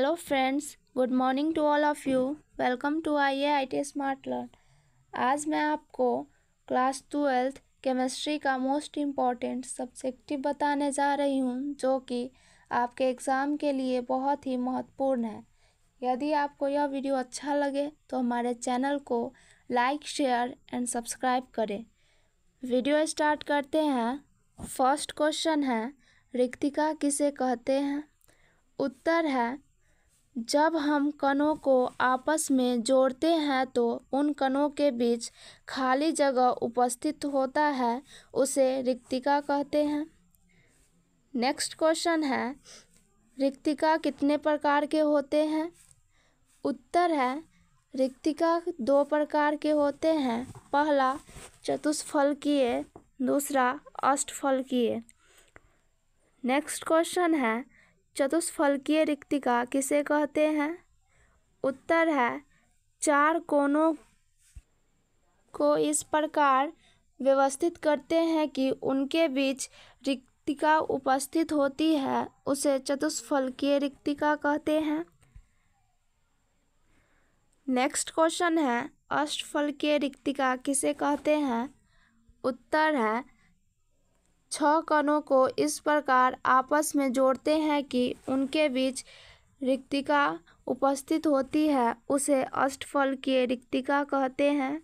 hello friends good morning to all of you welcome to I A I T smart learn आज मैं आपको class twelfth chemistry का most important subjective बताने जा रही हूँ जो कि आपके एग्ज़ाम के लिए बहुत ही महत्वपूर्ण है यदि आपको यह वीडियो अच्छा लगे तो हमारे चैनल को लाइक शेयर एंड सब्सक्राइब करें वीडियो स्टार्ट करते हैं फर्स्ट क्वेश्चन है रिक्तिका किसे कहते हैं उत्तर है जब हम कणों को आपस में जोड़ते हैं तो उन कणों के बीच खाली जगह उपस्थित होता है उसे रिक्तिका कहते हैं नेक्स्ट क्वेश्चन है रिक्तिका कितने प्रकार के होते हैं उत्तर है रिक्तिका दो प्रकार के होते हैं पहला चतुष्फल किए दूसरा अष्टफल किए नेक्स्ट क्वेश्चन है चतुष्फलकीय रिक्तिका किसे कहते हैं उत्तर है चार कोनों को इस प्रकार व्यवस्थित करते हैं कि उनके बीच रिक्तिका उपस्थित होती है उसे चतुष्फलकीय रिक्तिका कहते हैं नेक्स्ट क्वेश्चन है अष्टफलकीय रिक्तिका किसे कहते हैं उत्तर है छह कणों को इस प्रकार आपस में जोड़ते हैं कि उनके बीच रिक्तिका उपस्थित होती है उसे अष्टफल की रिक्तिका कहते हैं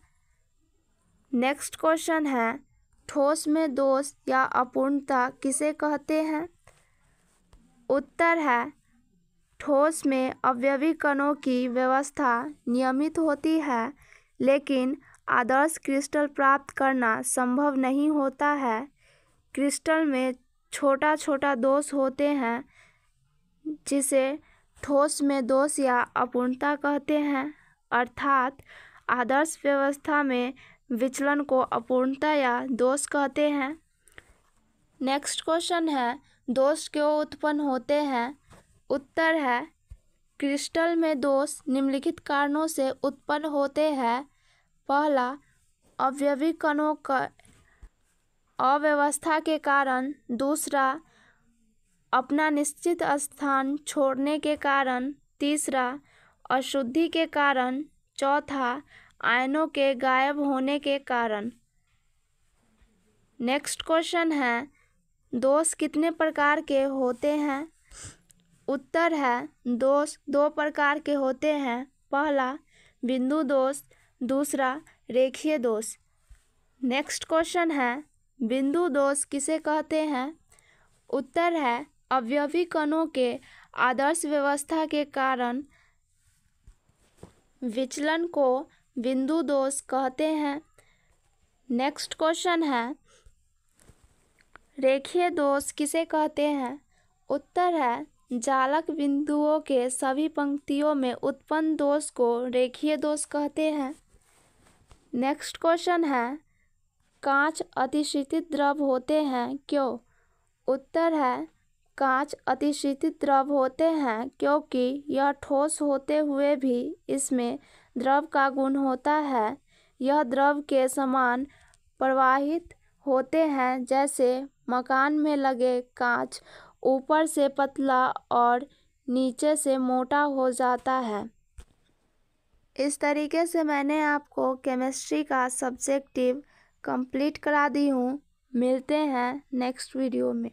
नेक्स्ट क्वेश्चन है ठोस में दोष या अपूर्णता किसे कहते हैं उत्तर है ठोस में अव्यवी कणों की व्यवस्था नियमित होती है लेकिन आदर्श क्रिस्टल प्राप्त करना संभव नहीं होता है क्रिस्टल में छोटा छोटा दोष होते हैं जिसे ठोस में दोष या अपूर्णता कहते हैं अर्थात आदर्श व्यवस्था में विचलन को अपूर्णता या दोष कहते हैं नेक्स्ट क्वेश्चन है दोष क्यों उत्पन्न होते हैं उत्तर है क्रिस्टल में दोष निम्नलिखित कारणों से उत्पन्न होते हैं पहला अव्यवी कणों का अव्यवस्था के कारण दूसरा अपना निश्चित स्थान छोड़ने के कारण तीसरा अशुद्धि के कारण चौथा आयनों के गायब होने के कारण नेक्स्ट क्वेश्चन है दोष कितने प्रकार के होते हैं उत्तर है दोष दो प्रकार के होते हैं पहला बिंदु दोष दूसरा रेखीय दोष नेक्स्ट क्वेश्चन है बिंदु दोष किसे कहते हैं उत्तर है अवयवी कणों के आदर्श व्यवस्था के कारण विचलन को बिंदु दोष कहते हैं नेक्स्ट क्वेश्चन है रेखीय दोष किसे कहते हैं उत्तर है जालक बिंदुओं के सभी पंक्तियों में उत्पन्न दोष को रेखीय दोष कहते हैं नेक्स्ट क्वेश्चन है कांच अधिष्ठित द्रव होते हैं क्यों उत्तर है कांच अधिष्ठित द्रव होते हैं क्योंकि यह ठोस होते हुए भी इसमें द्रव का गुण होता है यह द्रव के समान प्रवाहित होते हैं जैसे मकान में लगे कांच ऊपर से पतला और नीचे से मोटा हो जाता है इस तरीके से मैंने आपको केमिस्ट्री का सब्जेक्टिव कंप्लीट करा दी हूँ मिलते हैं नेक्स्ट वीडियो में